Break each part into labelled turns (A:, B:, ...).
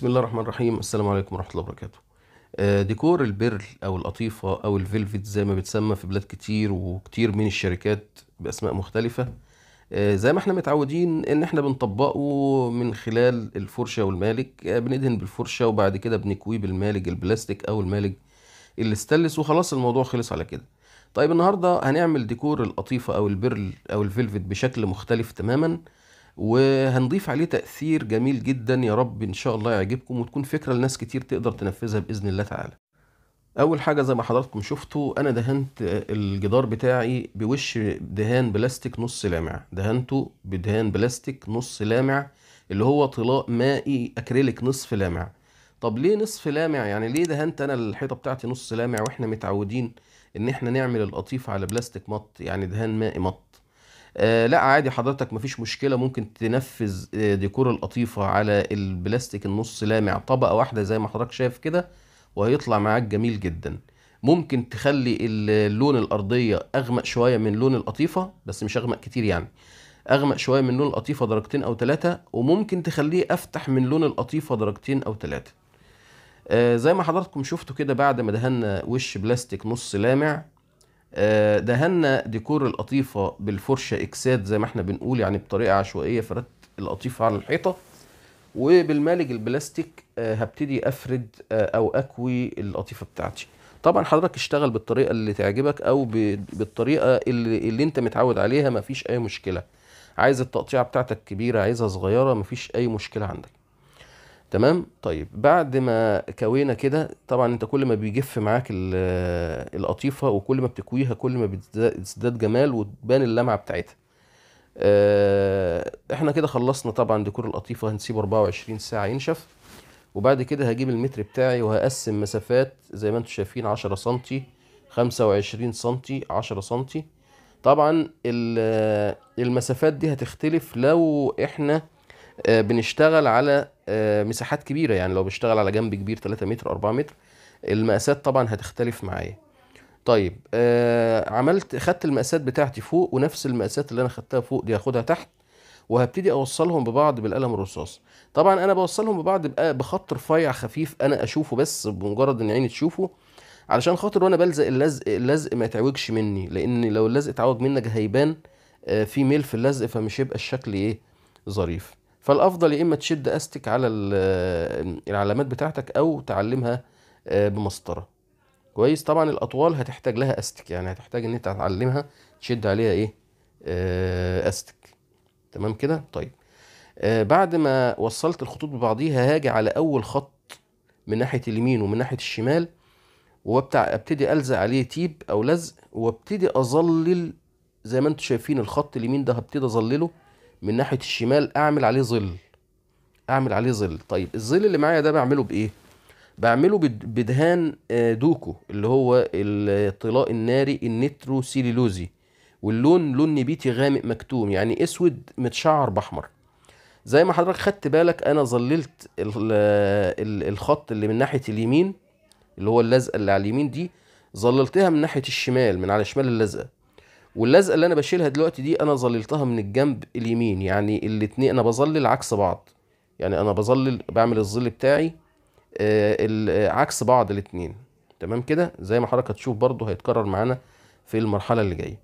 A: بسم الله الرحمن الرحيم السلام عليكم ورحمه الله وبركاته آه، ديكور البرل او القطيفه او الفيلفت زي ما بتسمى في بلاد كتير وكتير من الشركات باسماء مختلفه آه، زي ما احنا متعودين ان احنا بنطبقه من خلال الفرشه والمالج آه، بندهن بالفرشه وبعد كده بنكويه بالمالج البلاستيك او المالج الاستلس وخلاص الموضوع خلص على كده طيب النهارده هنعمل ديكور القطيفه او البرل او الفيلفت بشكل مختلف تماما وهنضيف عليه تأثير جميل جدا يا رب إن شاء الله يعجبكم وتكون فكرة لناس كتير تقدر تنفذها بإذن الله تعالى أول حاجة زي ما حضراتكم شفتوا أنا دهنت الجدار بتاعي بوش دهان بلاستيك نص لامع دهنته بدهان بلاستيك نص لامع اللي هو طلاء مائي أكريليك نصف لامع طب ليه نصف لامع يعني ليه دهنت أنا الحيطة بتاعتي نص لامع وإحنا متعودين إن إحنا نعمل القطيف على بلاستيك مط يعني دهان مائي مط آه، لا عادي حضرتك مفيش مشكله ممكن تنفذ آه، ديكور القطيفه على البلاستيك النص لامع طبقه واحده زي ما حضرتك شايف كده وهيطلع معاك جميل جدا ممكن تخلي اللون الارضيه اغمق شويه من لون القطيفه بس مش اغمق كتير يعني اغمق شويه من لون القطيفه درجتين او ثلاثه وممكن تخليه افتح من لون القطيفه درجتين او ثلاثه آه زي ما حضراتكم شفتوا كده بعد ما دهنا وش بلاستيك نص لامع آه، دهنا ديكور القطيفة بالفرشة إكسات زي ما احنا بنقول يعني بطريقة عشوائية فردت القطيفة على الحيطة وبالمالج البلاستيك آه، هبتدي أفرد آه، أو أكوي القطيفة بتاعتي طبعا حضرتك اشتغل بالطريقة اللي تعجبك أو بالطريقة اللي, اللي انت متعود عليها مفيش أي مشكلة عايز التقطيعة بتاعتك كبيرة عايزها صغيرة مفيش أي مشكلة عندك تمام طيب بعد ما كوينا كده طبعا انت كل ما بيجف معاك آه، القطيفه وكل ما بتكويها كل ما بتزداد جمال وتبان اللمعه بتاعتها آه، احنا كده خلصنا طبعا ديكور القطيفه هنسيبه 24 ساعه ينشف وبعد كده هجيب المتر بتاعي وهقسم مسافات زي ما انتم شايفين 10 سم 25 سم 10 سم طبعا آه، المسافات دي هتختلف لو احنا آه، بنشتغل على آه، مساحات كبيره يعني لو بشتغل على جنب كبير 3 متر 4 متر المقاسات طبعا هتختلف معايا طيب آه، عملت خدت المقاسات بتاعتي فوق ونفس المقاسات اللي انا خدتها فوق دي هاخدها تحت وهبتدي اوصلهم ببعض بالقلم الرصاص طبعا انا بوصلهم ببعض بخط رفيع خفيف انا اشوفه بس بمجرد ان عيني تشوفه علشان خاطر وانا بلزق اللزق اللزق ما يتعوجش مني لان لو اللزق اتعوج منك هيبان في ميل في اللزق فمش هيبقى الشكل ايه ظريف فالافضل يا اما تشد استك على العلامات بتاعتك او تعلمها آه، بمسطره كويس طبعا الاطوال هتحتاج لها استك يعني هتحتاج ان انت تعلمها تشد عليها ايه آه، استك تمام كده طيب آه، بعد ما وصلت الخطوط ببعضيها هاجي على اول خط من ناحيه اليمين ومن ناحيه الشمال وابتدي الزق عليه تيب او لزق وابتدي اظلل زي ما انتم شايفين الخط اليمين ده هبتدي اظلله من ناحيه الشمال اعمل عليه ظل اعمل عليه ظل طيب الظل اللي معايا ده بعمله بايه بعمله بدهان آه، دوكو اللي هو الطلاء الناري النتروسيليلوزي واللون لون نبيتي غامق مكتوم يعني اسود متشعر باحمر زي ما حضرتك خدت بالك انا ظللت الخط اللي من ناحيه اليمين اللي هو اللزقه اللي على اليمين دي ظللتها من ناحيه الشمال من على شمال اللزقه واللزقه اللي انا بشيلها دلوقتي دي انا ظللتها من الجنب اليمين يعني الاتنين انا بظلل عكس بعض يعني انا بظلل بعمل الظل بتاعي آه, آه، عكس بعض الاتنين تمام كده زي ما حضرتك هتشوف برضو هيتكرر معانا في المرحله اللي جايه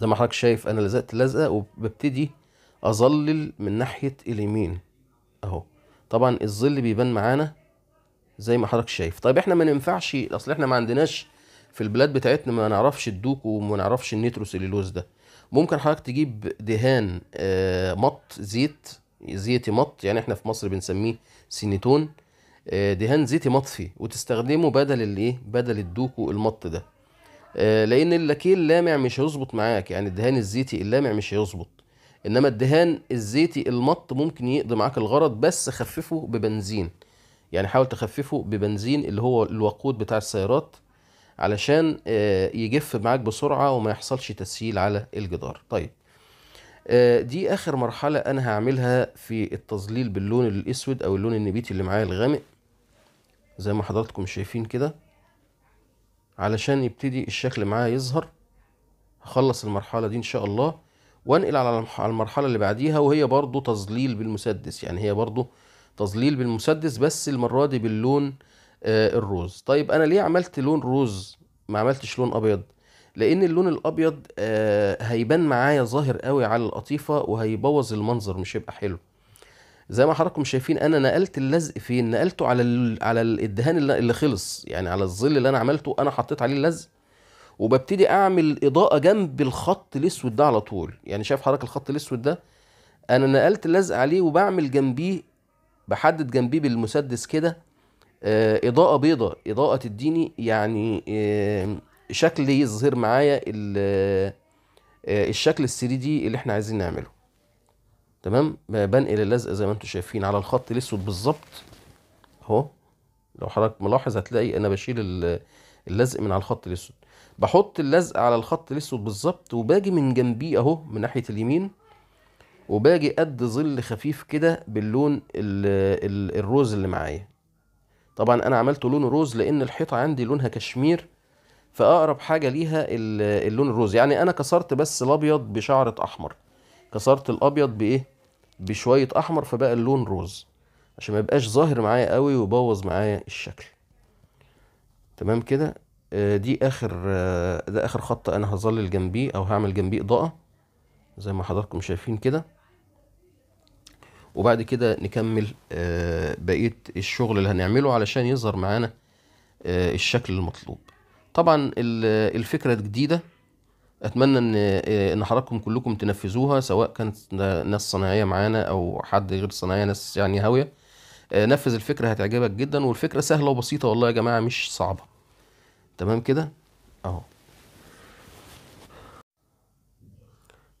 A: زي ما حضرتك شايف انا لزقت اللزقه وببتدي اظلل من ناحيه اليمين اهو طبعا الظل بيبان معانا زي ما حضرتك شايف طيب احنا ما ننفعش اصل احنا ما عندناش في البلاد بتاعتنا ما نعرفش الدوك وما نعرفش النيتروسيلولوز ده ممكن حضرتك تجيب دهان آه، مط زيت زيتي مط يعني احنا في مصر بنسميه سينيتون آه، دهان زيتي مطفي وتستخدمه بدل الايه بدل الدوكو المط ده آه، لان اللاكيه اللامع مش هيظبط معاك يعني الدهان الزيتي اللامع مش هيظبط انما الدهان الزيتي المط ممكن يقضي معاك الغرض بس خففه ببنزين يعني حاول تخففه ببنزين اللي هو الوقود بتاع السيارات علشان آه، يجف معاك بسرعة وما يحصلش تسهيل على الجدار طيب آه، دي اخر مرحلة انا هعملها في التظليل باللون الاسود او اللون النبيتي اللي معايا الغامق زي ما حضراتكم شايفين كده علشان يبتدي الشكل معايا يظهر هخلص المرحلة دي ان شاء الله وانقل على المرحلة اللي بعديها وهي برضو تظليل بالمسدس يعني هي برضو تظليل بالمسدس بس المرة دي باللون آه، الروز طيب انا ليه عملت لون روز ما عملتش لون ابيض لان اللون الابيض آه، هيبان معايا ظاهر قوي على القطيفه وهيبوظ المنظر مش هيبقى حلو زي ما حضراتكم شايفين انا نقلت اللزق فين نقلته على على الدهان اللي خلص يعني على الظل اللي انا عملته انا حطيت عليه اللزق وببتدي اعمل اضاءه جنب الخط الاسود ده على طول يعني شايف حضرتك الخط الاسود ده انا نقلت اللزق عليه وبعمل جنبيه بحدد جنبيه بالمسدس كده آه، إضاءة بيضاء إضاءة تديني يعني آه، شكل يظهر معايا آه، الشكل السري 3 دي اللي احنا عايزين نعمله تمام بنقل اللزقه زي ما انتم شايفين على الخط الاسود بالظبط اهو لو حضرتك ملاحظ هتلاقي انا بشيل اللزق من على الخط الاسود بحط اللزق على الخط الاسود بالظبط وباجي من جنبيه اهو من ناحيه اليمين وباجي قد ظل خفيف كده باللون الـ الـ الروز اللي معايا طبعا انا عملته لون روز لان الحيطه عندي لونها كشمير فاقرب حاجه ليها اللون الروز يعني انا كسرت بس الابيض بشعره احمر كسرت الابيض بايه بشويه احمر فبقى اللون روز عشان ما يبقاش ظاهر معايا قوي ويبوظ معايا الشكل تمام كده آه، دي اخر آه، ده اخر خط انا هظلل جنبيه او هعمل جنبيه اضاءه زي ما حضراتكم شايفين كده وبعد كده نكمل آه، بقية الشغل اللي هنعمله علشان يظهر معانا آه، الشكل المطلوب طبعا الفكرة الجديدة اتمنى ان آه، ان حضراتكم كلكم تنفذوها سواء كانت ناس صناعيه معانا او حد غير صناعيه ناس يعني هاويه نفذ الفكره هتعجبك جدا والفكره سهله وبسيطه والله يا جماعه مش صعبه تمام كده اهو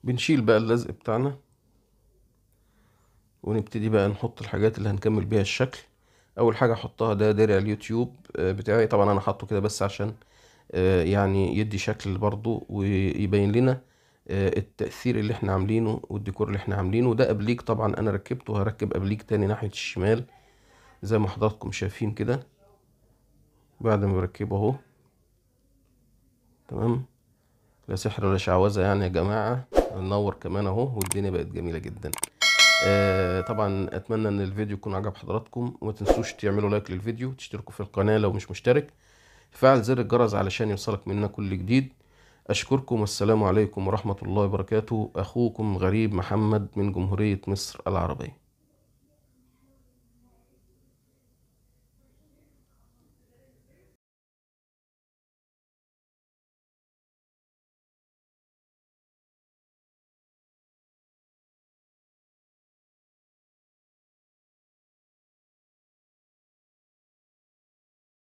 A: بنشيل بقى اللزق بتاعنا ونبتدي بقى نحط الحاجات اللي هنكمل بيها الشكل اول حاجه احطها ده درع اليوتيوب آه، بتاعي طبعا انا حاطه كده بس عشان آه، يعني يدي شكل برضو ويبين لنا آه، التأثير اللي احنا عاملينه والديكور اللي احنا عاملينه ده ابليك طبعا انا ركبته وهركب ابليك تاني ناحية الشمال زي ما حضراتكم شايفين كده بعد ما بركبه اهو تمام لا سحر ولا شعوذة يعني يا جماعة ننور كمان اهو والدنيا بقت جميلة جدا آه، طبعا اتمنى ان الفيديو يكون عجب حضراتكم وما تنسوش تعملوا لايك للفيديو تشتركوا في القناه لو مش مشترك فعل زر الجرس علشان يوصلك مننا كل جديد اشكركم والسلام عليكم ورحمه الله وبركاته اخوكم غريب محمد من جمهوريه مصر العربيه